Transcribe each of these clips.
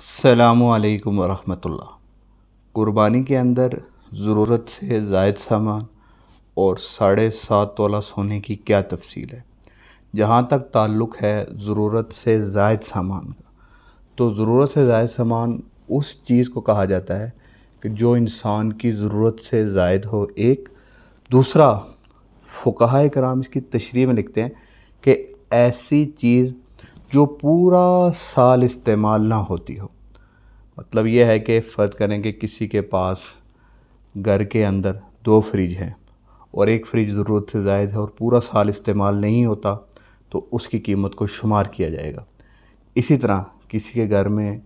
अल्लाम वरहमतुल्ला क़ुरबानी के अंदर ज़रूरत से जायद सामान और साढ़े सात तोला सोने की क्या तफसील है जहाँ तक ताल्लुक़ है ज़रूरत से जायद सामान का तो ज़रूरत से जायद सामान उस चीज़ को कहा जाता है कि जो इंसान की ज़रूरत से जायद हो एक दूसरा फ़ुकाह कराम इसकी तशरी में लिखते हैं कि ऐसी चीज़ जो पूरा साल इस्तेमाल ना होती हो मतलब यह है कि फ़र्ज़ करें कि किसी के पास घर के अंदर दो फ्रिज हैं और एक फ्रिज ज़रूरत से ज़ायद है और पूरा साल इस्तेमाल नहीं होता तो उसकी कीमत को शुमार किया जाएगा इसी तरह किसी के घर में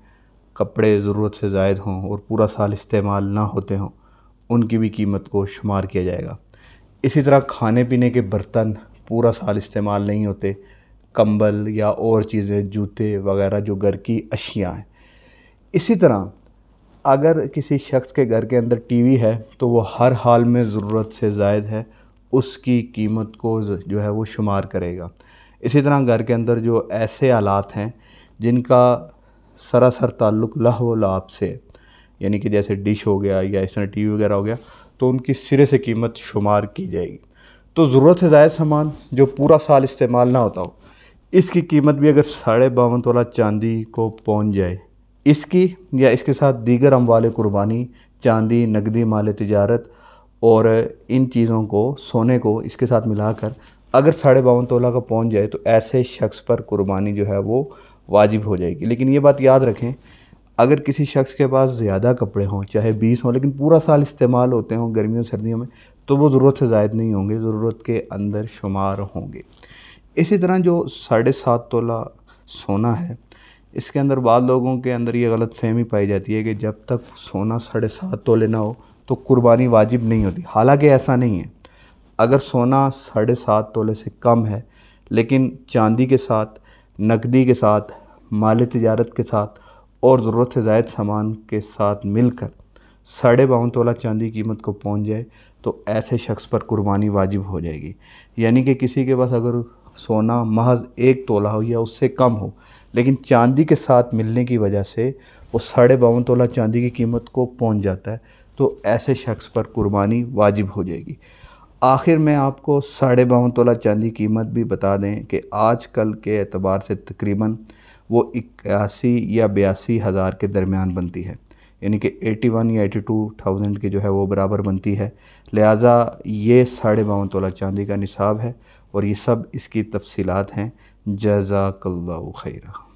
कपड़े ज़रूरत से ज़ायद हों और पूरा साल इस्तेमाल ना होते हों उनकी भी कीमत को शुमार किया जाएगा इसी तरह खाने पीने के बर्तन पूरा साल इस्तेमाल नहीं होते कंबल या और चीज़ें जूते वगैरह जो घर की अशियाँ हैं इसी तरह अगर किसी शख्स के घर के अंदर टीवी है तो वो हर हाल में ज़रूरत से जायद है उसकी कीमत को जो है वो शुमार करेगा इसी तरह घर के अंदर जो ऐसे आलात हैं जिनका सरासर ताल्लुक़ लह व से यानी कि जैसे डिश हो गया या इस तरह टी वी वगैरह हो गया तो उनकी सिरे से कीमत शुमार की जाएगी तो ज़रूरत से ज़ायद सामान जो पूरा साल इस्तेमाल ना होता हो इसकी कीमत भी अगर साढ़े बावन तोला चांदी को पहुंच जाए इसकी या इसके साथ दीगर अमवाल कुर्बानी चांदी नकदी माल तजारत और इन चीज़ों को सोने को इसके साथ मिलाकर अगर साढ़े बावन तोला का पहुंच जाए तो ऐसे शख्स पर कुर्बानी जो है वो वाजिब हो जाएगी लेकिन ये बात याद रखें अगर किसी शख्स के पास ज़्यादा कपड़े हों चाहे बीस हों लेकिन पूरा साल इस्तेमाल होते हों गर्मियों सर्दियों में तो वो ज़रूरत से जायद नहीं होंगे ज़रूरत के अंदर शुमार होंगे इसी तरह जो साढ़े सात तोला सोना है इसके अंदर बाद लोगों के अंदर ये गलत फहमी पाई जाती है कि जब तक सोना साढ़े सात तोले ना हो तो कुर्बानी वाजिब नहीं होती हालांकि ऐसा नहीं है अगर सोना साढ़े सात तोले से कम है लेकिन चांदी के साथ नकदी के साथ माल तजारत के साथ और ज़रूरत से जायद सामान के साथ मिलकर साढ़े बावन तोला चांदी कीमत को पहुँच जाए तो ऐसे शख्स पर कुर्बानी वाजिब हो जाएगी यानी कि किसी के पास अगर सोना महज एक तोला हो या उससे कम हो लेकिन चांदी के साथ मिलने की वजह से वो साढ़े बावन तोला चांदी की कीमत को पहुंच जाता है तो ऐसे शख्स पर कुर्बानी वाजिब हो जाएगी आखिर में आपको साढ़े बावन तोला चांदी कीमत भी बता दें कि आज कल के एतबार से तकरीबन वो इक्यासी या बयासी हज़ार के दरमियान बनती है यानी कि 81 या 82,000 की जो है वो बराबर बनती है लिहाजा ये साढ़े बावन तोला चांदी का निसाब है और ये सब इसकी तफसीलात हैं जजाकल्ला खैरा